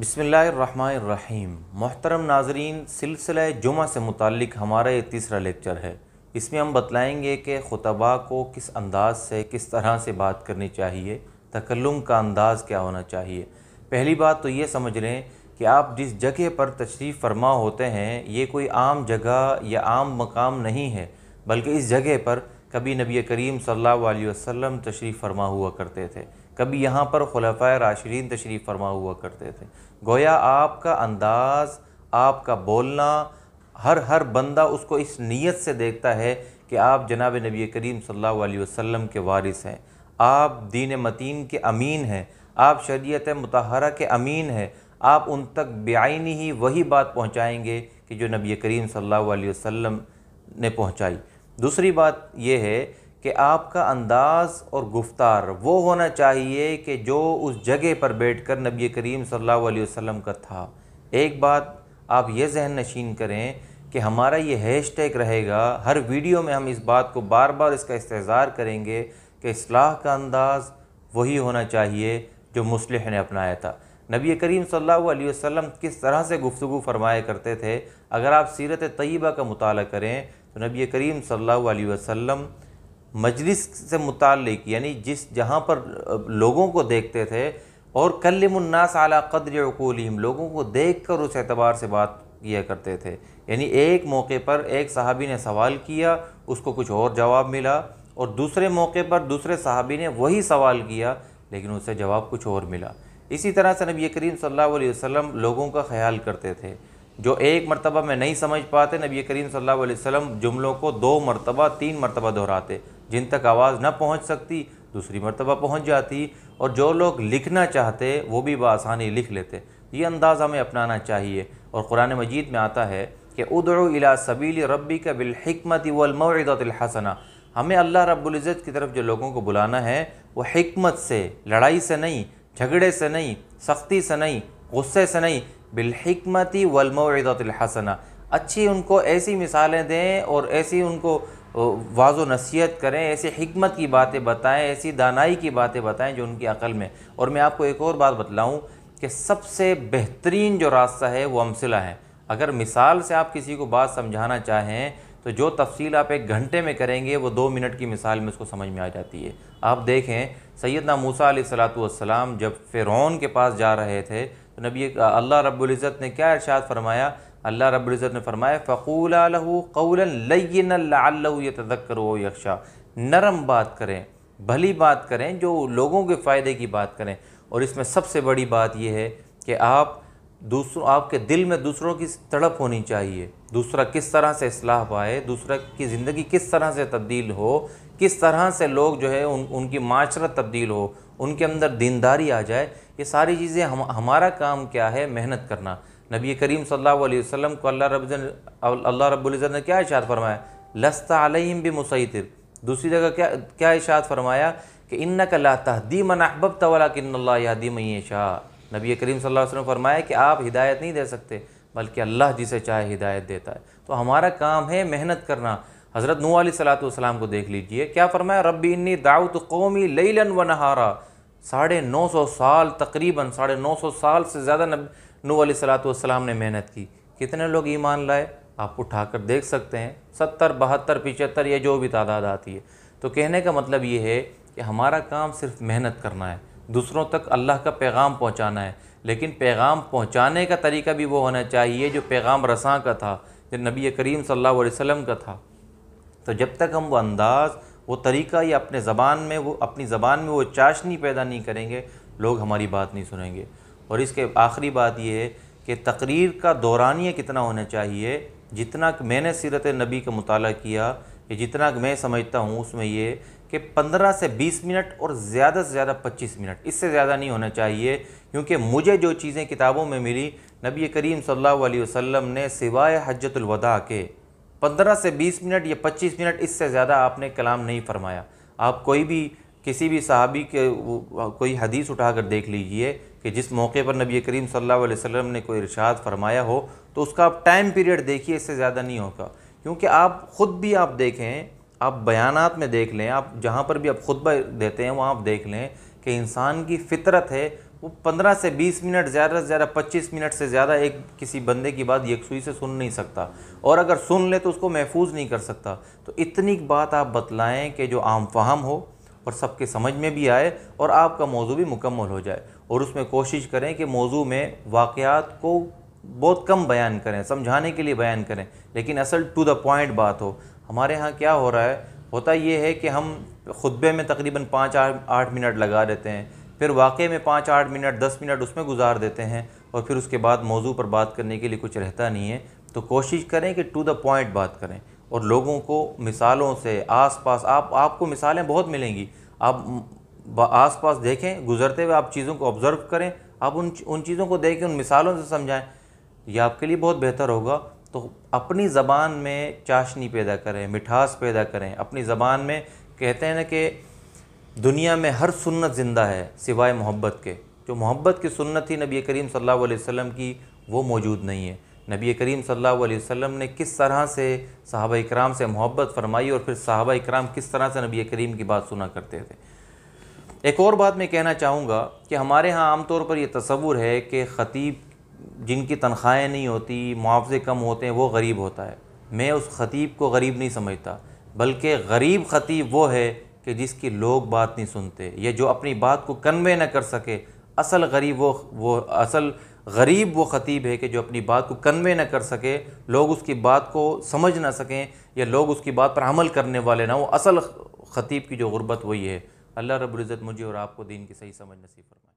بسم اللہ الرحمن الرحیم محترم ناظرین سلسلہ جمعہ سے متعلق ہمارا یہ تیسرا لیکچر ہے اس میں ہم بتلائیں گے کہ خطبہ کو کس انداز سے کس طرح سے بات کرنی چاہیے تکلم کا انداز کیا ہونا چاہیے پہلی بات تو یہ سمجھ رہے ہیں کہ آپ جس جگہ پر تشریف فرما ہوتے ہیں یہ کوئی عام جگہ یا عام مقام نہیں ہے بلکہ اس جگہ پر کبھی نبی کریم صلی اللہ علیہ وسلم تشریف فرما ہوا کرتے تھے کبھی یہاں پر خلفۂ راشدین تشریف فرما ہوا کرتے تھے گویا آپ کا انداز آپ کا بولنا ہر ہر بندہ اس کو اس نیت سے دیکھتا ہے کہ آپ جناب نبی کریم صلی اللہ علیہ وسلم کے وارث ہیں آپ دین متین کے امین ہیں آپ شریعت متحرہ کے امین ہیں آپ ان تک بعینی ہی وہی بات پہنچائیں گے کہ جو نبی کریم صلی اللہ علیہ وسلم نے پہنچائی دوسری بات یہ ہے کہ آپ کا انداز اور گفتار وہ ہونا چاہیے کہ جو اس جگہ پر بیٹھ کر نبی کریم صلی اللہ علیہ وسلم کا تھا ایک بات آپ یہ ذہن نشین کریں کہ ہمارا یہ ہیش ٹیگ رہے گا ہر ویڈیو میں ہم اس بات کو بار بار اس کا استحال کریں گے کہ اصلاح کا انداز وہی ہونا چاہیے جو مسلح نے اپنایا تھا نبی کریم صلی اللہ علیہ وسلم کس طرح سے گفتگو فرمایا کرتے تھے اگر آپ سیرت طیبہ کا مطالعہ کریں تو نبی کریم صلی اللہ علیہ وسلم مجلس سے متعلق یعنی جس جہاں پر لوگوں کو دیکھتے تھے اور کلم الناس علی قدر عقولیم لوگوں کو دیکھ کر اس اعتبار سے بات کیا کرتے تھے یعنی ایک موقع پر ایک صحابی نے سوال کیا اس کو کچھ اور جواب ملا اور دوسرے موقع پر دوسرے صحابی نے وہی سوال کیا لیکن اس سے جواب کچھ اور ملا اسی طرح سے نبی کریم صلی اللہ علیہ وسلم لوگوں کا خیال کرتے تھے جو ایک مرتبہ میں نہیں سمجھ پاتے نبی کریم صلی اللہ علیہ وسلم جملوں کو دو مرتبہ تین مرتبہ دہراتے جن تک آواز نہ پہنچ سکتی دوسری مرتبہ پہنچ جاتی اور جو لوگ لکھنا چاہتے وہ بھی بآسانی لکھ لیتے یہ انداز ہمیں اپنانا چاہیے اور قرآن مجید میں آتا ہے کہ ادعو الى سبیل ربی کا بالحکمت والموعدت الحسنہ ہمیں اللہ رب العزت کی طرف جو لوگوں کو بلانا ہے وہ حکمت سے لڑائی سے نہیں جھگڑے سے نہیں سختی سے نہیں غصے سے نہیں بالحکمتی والموعدت الحسنہ اچھی ان کو ایسی مثالیں دیں اور ایسی ان کو واض و نصیحت کریں ایسی حکمت کی باتیں بتائیں ایسی دانائی کی باتیں بتائیں جو ان کی عقل میں اور میں آپ کو ایک اور بات بتلاؤں کہ سب سے بہترین جو راستہ ہے وہ امثلہ ہے اگر مثال سے آپ کسی کو بات سمجھانا چاہیں تو جو تفصیل آپ ایک گھنٹے میں کریں گے وہ دو منٹ کی مثال میں اس کو سمجھ میں آ جاتی ہے آپ دیکھیں سیدنا موسیٰ علیہ السلاۃ والسلام جب فرعون کے پاس جا رہے تھے تو نبی اللہ رب العزت نے کیا ارشاد فرمایا اللہ رب العزت نے فرمائے فقول قَوْلًا لََََََََََََََََََََ لَعَلَّهُ کرو یکشاں نرم بات کریں بھلی بات کریں جو لوگوں کے فائدے کی بات کریں اور اس میں سب سے بڑی بات یہ ہے کہ آپ دوسروں آپ کے دل میں دوسروں کی تڑپ ہونی چاہیے دوسرا کس طرح سے اصلاح پائے دوسرا کی زندگی کس طرح سے تبدیل ہو کس طرح سے لوگ جو ہے ان ان کی معاشرت تبدیل ہو ان کے اندر دینداری آ جائے یہ ساری چیزیں ہم ہمارا کام کیا ہے محنت کرنا نبی کریم صلی اللہ علیہ وسلم کو اللہ رب اللہ رب العزت نے کیا اشاعت فرمایا لستا علیہم بھی دوسری جگہ کیا کیا اشاعت فرمایا کہ ان شاہ نبی کریم صلی اللہ علیہ وسلم فرمایا کہ آپ ہدایت نہیں دے سکتے بلکہ اللہ جسے چاہے ہدایت دیتا ہے تو ہمارا کام ہے محنت کرنا حضرت نو علیہ صلاۃ والسلام کو دیکھ لیجئے کیا فرمایا ربی انی دعوت قومی لیلن و نہارا ساڑھے نو سو سال تقریباً ساڑھے نو سو سال سے زیادہ نو ن والسلام نے محنت کی کتنے لوگ ایمان لائے آپ اٹھا کر دیکھ سکتے ہیں ستر بہتر پچہتر یہ جو بھی تعداد آتی ہے تو کہنے کا مطلب یہ ہے کہ ہمارا کام صرف محنت کرنا ہے دوسروں تک اللہ کا پیغام پہنچانا ہے لیکن پیغام پہنچانے کا طریقہ بھی وہ ہونا چاہیے جو پیغام رساں کا تھا جو نبی کریم صلی اللہ علیہ وسلم کا تھا تو جب تک ہم وہ انداز وہ طریقہ یا اپنے زبان میں وہ اپنی زبان میں وہ چاشنی پیدا نہیں کریں گے لوگ ہماری بات نہیں سنیں گے اور اس کے آخری بات یہ ہے کہ تقریر کا دورانیہ کتنا ہونا چاہیے جتنا کہ میں نے سیرت نبی کا مطالعہ کیا کہ جتنا کہ میں سمجھتا ہوں اس میں یہ کہ پندرہ سے بیس منٹ اور زیادہ سے زیادہ پچیس منٹ اس سے زیادہ نہیں ہونا چاہیے کیونکہ مجھے جو چیزیں کتابوں میں ملی نبی کریم صلی اللہ علیہ وسلم نے سوائے حجت الوداع کے پندرہ سے بیس منٹ یا پچیس منٹ اس سے زیادہ آپ نے کلام نہیں فرمایا آپ کوئی بھی کسی بھی صحابی کے کوئی حدیث اٹھا کر دیکھ لیجئے کہ جس موقع پر نبی کریم صلی اللہ علیہ وسلم نے کوئی ارشاد فرمایا ہو تو اس کا آپ ٹائم پیریڈ دیکھیے اس سے زیادہ نہیں ہوگا کیونکہ آپ خود بھی آپ دیکھیں آپ بیانات میں دیکھ لیں آپ جہاں پر بھی آپ خود دیتے ہیں وہاں آپ دیکھ لیں کہ انسان کی فطرت ہے وہ پندرہ سے بیس منٹ زیادہ سے زیادہ پچیس منٹ سے زیادہ ایک کسی بندے کی بات یکسوئی سے سن نہیں سکتا اور اگر سن لے تو اس کو محفوظ نہیں کر سکتا تو اتنی بات آپ بتلائیں کہ جو عام فہم ہو اور سب کے سمجھ میں بھی آئے اور آپ کا موضوع بھی مکمل ہو جائے اور اس میں کوشش کریں کہ موضوع میں واقعات کو بہت کم بیان کریں سمجھانے کے لیے بیان کریں لیکن اصل ٹو دا پوائنٹ بات ہو ہمارے ہاں کیا ہو رہا ہے ہوتا یہ ہے کہ ہم خطبے میں تقریباً پانچ آٹھ منٹ لگا دیتے ہیں پھر واقعے میں پانچ آٹھ منٹ دس منٹ اس میں گزار دیتے ہیں اور پھر اس کے بعد موضوع پر بات کرنے کے لیے کچھ رہتا نہیں ہے تو کوشش کریں کہ ٹو دا پوائنٹ بات کریں اور لوگوں کو مثالوں سے آس پاس آپ آپ کو مثالیں بہت ملیں گی آپ آس پاس دیکھیں گزرتے ہوئے آپ چیزوں کو آبزرو کریں آپ ان ان چیزوں کو دیکھیں ان مثالوں سے سمجھائیں یہ آپ کے لیے بہت بہتر ہوگا تو اپنی زبان میں چاشنی پیدا کریں مٹھاس پیدا کریں اپنی زبان میں کہتے ہیں نا کہ دنیا میں ہر سنت زندہ ہے سوائے محبت کے جو محبت کی سنت تھی نبی کریم صلی اللہ علیہ وسلم کی وہ موجود نہیں ہے نبی کریم صلی اللہ علیہ وسلم نے کس طرح سے صحابہ اکرام سے محبت فرمائی اور پھر صحابہ اکرام کس طرح سے نبی کریم کی بات سنا کرتے تھے ایک اور بات میں کہنا چاہوں گا کہ ہمارے ہاں عام طور پر یہ تصور ہے کہ خطیب جن کی تنخواہیں نہیں ہوتی معاوضے کم ہوتے ہیں وہ غریب ہوتا ہے میں اس خطیب کو غریب نہیں سمجھتا بلکہ غریب خطیب وہ ہے کہ جس کی لوگ بات نہیں سنتے یا جو اپنی بات کو کنوے نہ کر سکے اصل غریب وہ اصل غریب وہ خطیب ہے کہ جو اپنی بات کو کنوے نہ کر سکے لوگ اس کی بات کو سمجھ نہ سکیں یا لوگ اس کی بات پر عمل کرنے والے نہ وہ اصل خطیب کی جو غربت وہی ہے اللہ رب العزت مجھے اور آپ کو دین کی صحیح سمجھ نصیب فرمائے